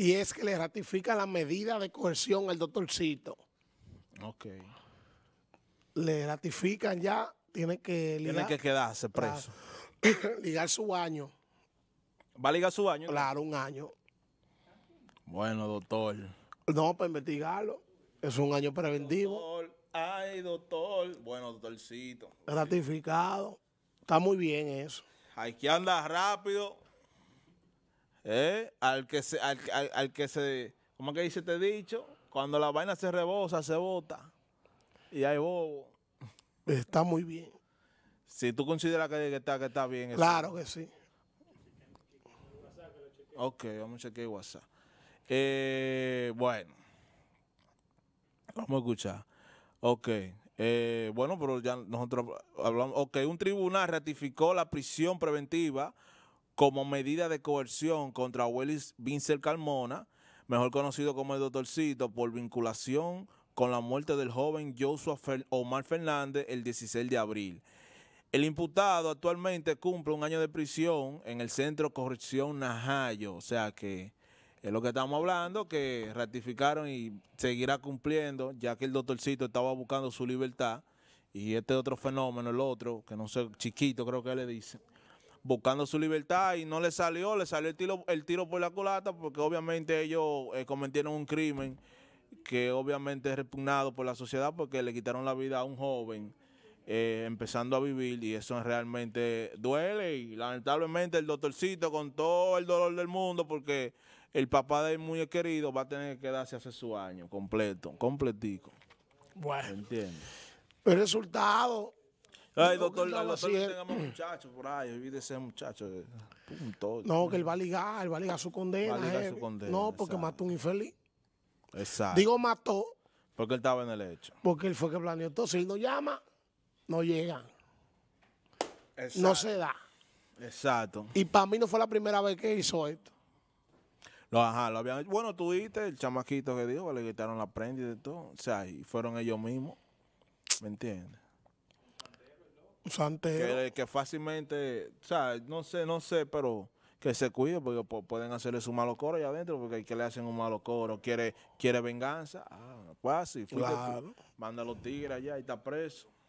y es que le ratifica la medida de coerción al doctorcito. Ok. Le ratifican ya, tiene que Tiene que quedarse preso. ligar su año. ¿Va a ligar su año? Claro, un año. Bueno, doctor. No, para investigarlo. Es un año preventivo. Doctor, ay, doctor. Bueno, doctorcito. Ratificado. Está muy bien eso. Hay que andar rápido. Eh, al que se, al, al, que se, como que dice te este dicho? Cuando la vaina se rebosa, se bota. Y hay bobo. Está muy bien. Si tú consideras que, está, que está bien. Claro que sí. Ok, vamos a chequear WhatsApp. Eh, bueno. Vamos a escuchar. Ok. Eh, bueno, pero ya nosotros hablamos. Ok, un tribunal ratificó la prisión preventiva como medida de coerción contra Willis Vincent Carmona, mejor conocido como el doctorcito, por vinculación con la muerte del joven Joshua Omar Fernández el 16 de abril. El imputado actualmente cumple un año de prisión en el Centro Corrección Najayo, o sea que es lo que estamos hablando, que ratificaron y seguirá cumpliendo, ya que el doctorcito estaba buscando su libertad y este otro fenómeno, el otro, que no sé, chiquito creo que le dicen, buscando su libertad y no le salió, le salió el tiro, por la culata porque obviamente ellos eh, cometieron un crimen que obviamente es repugnado por la sociedad porque le quitaron la vida a un joven eh, empezando a vivir y eso realmente duele y lamentablemente el doctorcito con todo el dolor del mundo porque el papá de él muy querido va a tener que quedarse hace su año completo, completico. Bueno. Entiendo. El resultado Ay, doctor, no, eh. muchachos por ahí, olvídese muchacho. Eh. No, que él va a ligar, él va a ligar su condena. Eh. no, porque mató mató un infeliz. Exacto. Digo mató. Porque él estaba en el hecho. Porque él fue que planeó. Si él no llama, no llega. No se da. Exacto. Y para mí no fue la primera vez que hizo esto. Lo, ajá, lo habían hecho. Bueno, tú viste el chamaquito que dijo, le quitaron la prenda y todo. O sea, y fueron ellos mismos. ¿Me entiendes? Que, fácilmente, o sea, no sé, no sé, pero que se cuide porque pueden hacerle su malo coro allá adentro porque hay que le hacen un malo coro, quiere, quiere venganza, ah, pues fácil, claro. manda a los tigres allá y está preso.